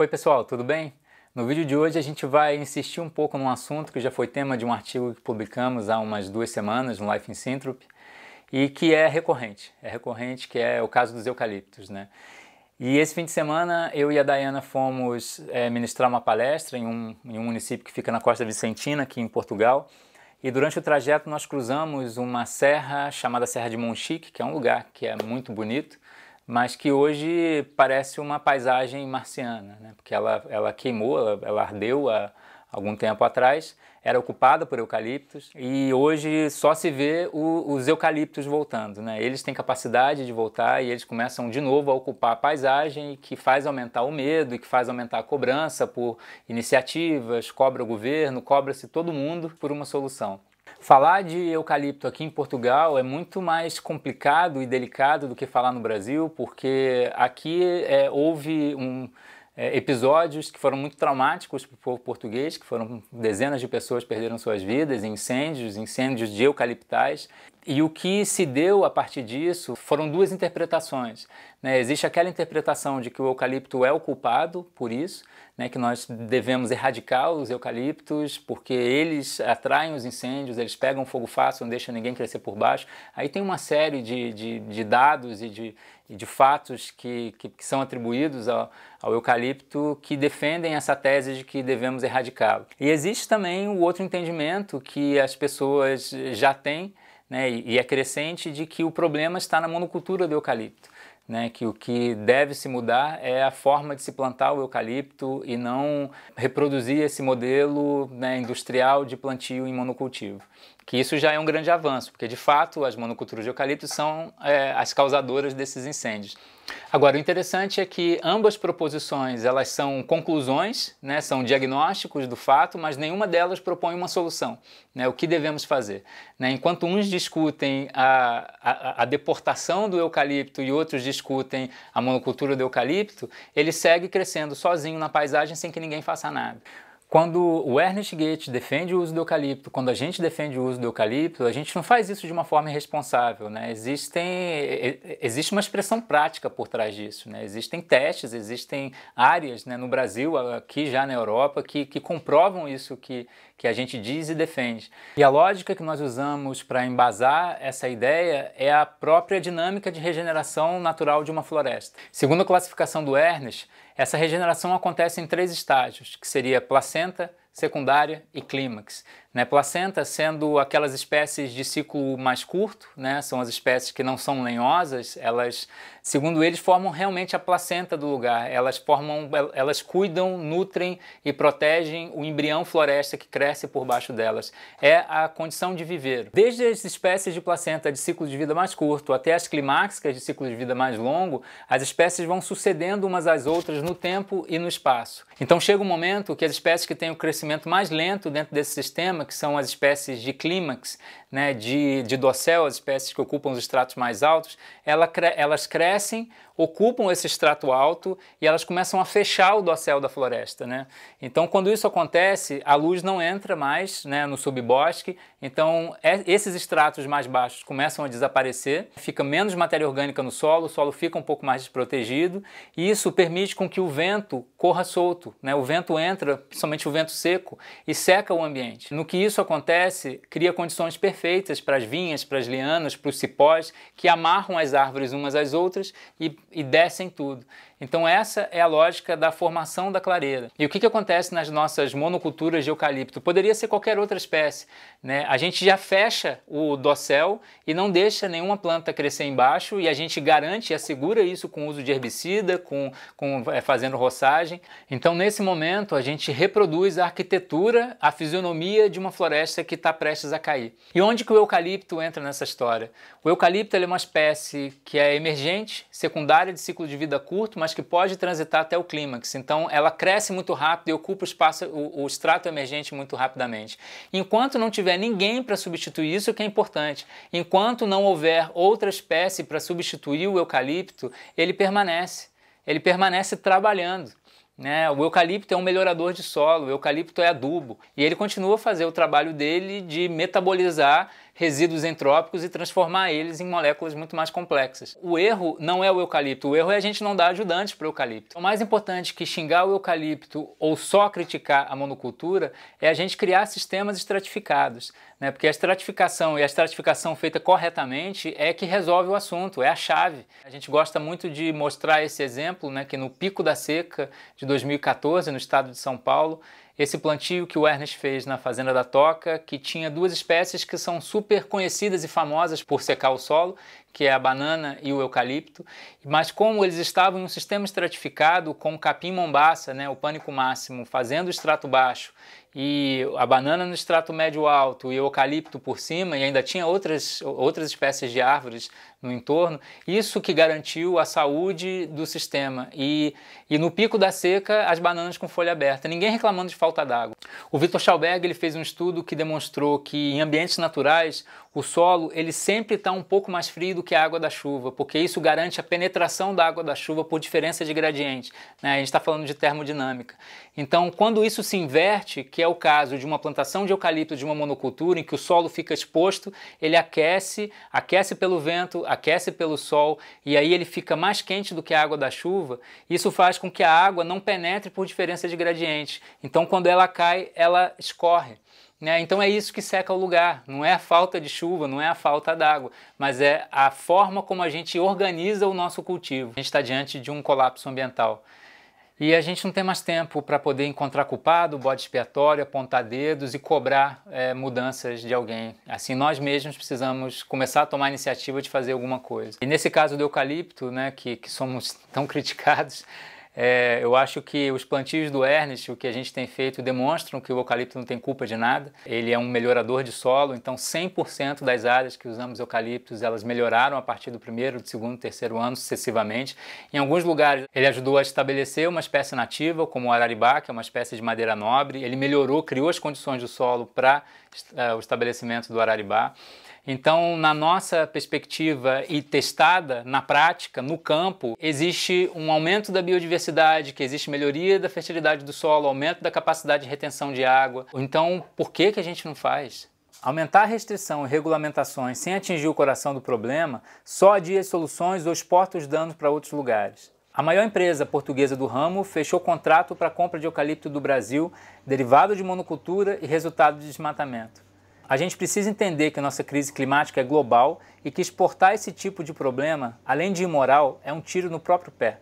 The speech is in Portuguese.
Oi pessoal, tudo bem? No vídeo de hoje a gente vai insistir um pouco num assunto que já foi tema de um artigo que publicamos há umas duas semanas no Life in Synthropy e que é recorrente, é recorrente que é o caso dos eucaliptos, né? E esse fim de semana eu e a Dayana fomos é, ministrar uma palestra em um, em um município que fica na Costa Vicentina, aqui em Portugal, e durante o trajeto nós cruzamos uma serra chamada Serra de Monchique, que é um lugar que é muito bonito, mas que hoje parece uma paisagem marciana, né? porque ela, ela queimou, ela, ela ardeu há algum tempo atrás, era ocupada por eucaliptos e hoje só se vê o, os eucaliptos voltando. Né? Eles têm capacidade de voltar e eles começam de novo a ocupar a paisagem, que faz aumentar o medo e que faz aumentar a cobrança por iniciativas, cobra o governo, cobra-se todo mundo por uma solução. Falar de eucalipto aqui em Portugal é muito mais complicado e delicado do que falar no Brasil, porque aqui é, houve um é, episódios que foram muito traumáticos para o povo português, que foram dezenas de pessoas perderam suas vidas, incêndios, incêndios de eucaliptais. E o que se deu a partir disso foram duas interpretações. Né? Existe aquela interpretação de que o eucalipto é o culpado por isso, né? que nós devemos erradicar os eucaliptos porque eles atraem os incêndios, eles pegam fogo fácil, não deixam ninguém crescer por baixo. Aí tem uma série de, de, de dados e de, e de fatos que, que, que são atribuídos ao, ao, eucalipto que defendem essa tese de que devemos erradicá-lo. E existe também o outro entendimento que as pessoas já têm né, e é crescente de que o problema está na monocultura do eucalipto. Né, que o que deve se mudar é a forma de se plantar o eucalipto e não reproduzir esse modelo né, industrial de plantio em monocultivo. Que isso já é um grande avanço, porque de fato as monoculturas de eucalipto são é, as causadoras desses incêndios. Agora, o interessante é que ambas proposições elas são conclusões, né, são diagnósticos do fato, mas nenhuma delas propõe uma solução. Né, o que devemos fazer? Né, enquanto uns discutem a, a, a, deportação do eucalipto e outros discutem a monocultura do eucalipto, ele segue crescendo sozinho na paisagem sem que ninguém faça nada. Quando o Ernest Goethe defende o uso do eucalipto, quando a gente defende o uso do eucalipto, a gente não faz isso de uma forma irresponsável, né? Existem, existe uma expressão prática por trás disso, né? Existem testes, existem áreas né, no Brasil, aqui já na Europa, que, que comprovam isso que, que a gente diz e defende. E a lógica que nós usamos para embasar essa ideia é a própria dinâmica de regeneração natural de uma floresta. Segundo a classificação do Ernest, essa regeneração acontece em três estágios, que seria placenta, secundária e clímax. Né, placenta sendo aquelas espécies de ciclo mais curto, né, são as espécies que não são lenhosas, elas, segundo eles, formam realmente a placenta do lugar. Elas formam, elas cuidam, nutrem e protegem o embrião floresta que cresce por baixo delas. É a condição de viver. Desde as espécies de placenta de ciclo de vida mais curto até as climáxicas de ciclo de vida mais longo, as espécies vão sucedendo umas às outras no tempo e no espaço. Então chega um momento que as espécies que têm o crescimento mais lento dentro desse sistema que são as espécies de clímax, né, de, de docel, as espécies que ocupam os estratos mais altos, ela, elas crescem, ocupam esse extrato alto e elas começam a fechar o docel da floresta. Né? Então, quando isso acontece, a luz não entra mais né, no subbosque, então é, esses estratos mais baixos começam a desaparecer, fica menos matéria orgânica no solo, o solo fica um pouco mais desprotegido e isso permite com que o vento corra solto. Né? O vento entra, principalmente o vento seco, e seca o ambiente. No que isso acontece, cria condições perfeitas para as vinhas, para as lianas, para os cipós, que amarram as árvores umas às outras e, e descem tudo. Então essa é a lógica da formação da clareira. E o que, que acontece nas nossas monoculturas de eucalipto? Poderia ser qualquer outra espécie. Né? A gente já fecha o dossel e não deixa nenhuma planta crescer embaixo e a gente garante e assegura isso com o uso de herbicida, com, com é, fazendo roçagem. Então nesse momento a gente reproduz a arquitetura, a fisionomia de uma floresta que está prestes a cair. E onde que o eucalipto entra nessa história? O eucalipto é uma espécie que é emergente, secundária de ciclo de vida curto, mas mas que pode transitar até o clímax. Então, ela cresce muito rápido e ocupa o espaço, o, o extrato emergente muito rapidamente. Enquanto não tiver ninguém para substituir isso, que é importante. Enquanto não houver outra espécie para substituir o eucalipto, ele permanece. Ele permanece trabalhando. Né? O eucalipto é um melhorador de solo, o eucalipto é adubo. E ele continua a fazer o trabalho dele de metabolizar resíduos entrópicos e transformar eles em moléculas muito mais complexas. O erro não é o eucalipto, o erro é a gente não dar ajudantes para o eucalipto. O mais importante que xingar o eucalipto ou só criticar a monocultura é a gente criar sistemas estratificados, né? porque a estratificação e a estratificação feita corretamente é que resolve o assunto, é a chave. A gente gosta muito de mostrar esse exemplo, né? que no pico da seca de 2014, no estado de São Paulo, esse plantio que o Ernest fez na fazenda da Toca, que tinha duas espécies que são super conhecidas e famosas por secar o solo, que é a banana e o eucalipto, mas como eles estavam em um sistema estratificado com o capim mombaça, né, o pânico máximo, fazendo extrato baixo e a banana no extrato médio alto e o eucalipto por cima, e ainda tinha outras, outras espécies de árvores no entorno, isso que garantiu a saúde do sistema. E, e no pico da seca, as bananas com folha aberta, ninguém reclamando de falta d'água. O Victor Schauberg ele fez um estudo que demonstrou que em ambientes naturais, o solo ele sempre está um pouco mais frio do que a água da chuva, porque isso garante a penetração da água da chuva por diferença de gradiente. Né? A gente está falando de termodinâmica. Então, quando isso se inverte, que é é o caso de uma plantação de eucalipto de uma monocultura, em que o solo fica exposto, ele aquece, aquece pelo vento, aquece pelo sol, e aí ele fica mais quente do que a água da chuva, isso faz com que a água não penetre por diferença de gradiente. Então, quando ela cai, ela escorre. Né? Então é isso que seca o lugar, não é a falta de chuva, não é a falta d'água, mas é a forma como a gente organiza o nosso cultivo. A gente está diante de um colapso ambiental. E a gente não tem mais tempo para poder encontrar culpado, bode expiatório, apontar dedos e cobrar é, mudanças de alguém. Assim, nós mesmos precisamos começar a tomar a iniciativa de fazer alguma coisa. E nesse caso do eucalipto, né, que, que somos tão criticados, é, eu acho que os plantios do Ernest, o que a gente tem feito, demonstram que o eucalipto não tem culpa de nada. Ele é um melhorador de solo, então 100% das áreas que usamos eucaliptos, elas melhoraram a partir do primeiro, do segundo, terceiro ano, sucessivamente. Em alguns lugares, ele ajudou a estabelecer uma espécie nativa, como o araribá, que é uma espécie de madeira nobre. Ele melhorou, criou as condições do solo para uh, o estabelecimento do araribá. Então, na nossa perspectiva e testada na prática, no campo, existe um aumento da biodiversidade, que existe melhoria da fertilidade do solo, aumento da capacidade de retenção de água. Então, por que, que a gente não faz? Aumentar a restrição e regulamentações sem atingir o coração do problema só adia as soluções ou exporta os danos para outros lugares. A maior empresa portuguesa do ramo fechou contrato para a compra de eucalipto do Brasil, derivado de monocultura e resultado de desmatamento. A gente precisa entender que a nossa crise climática é global e que exportar esse tipo de problema, além de imoral, é um tiro no próprio pé.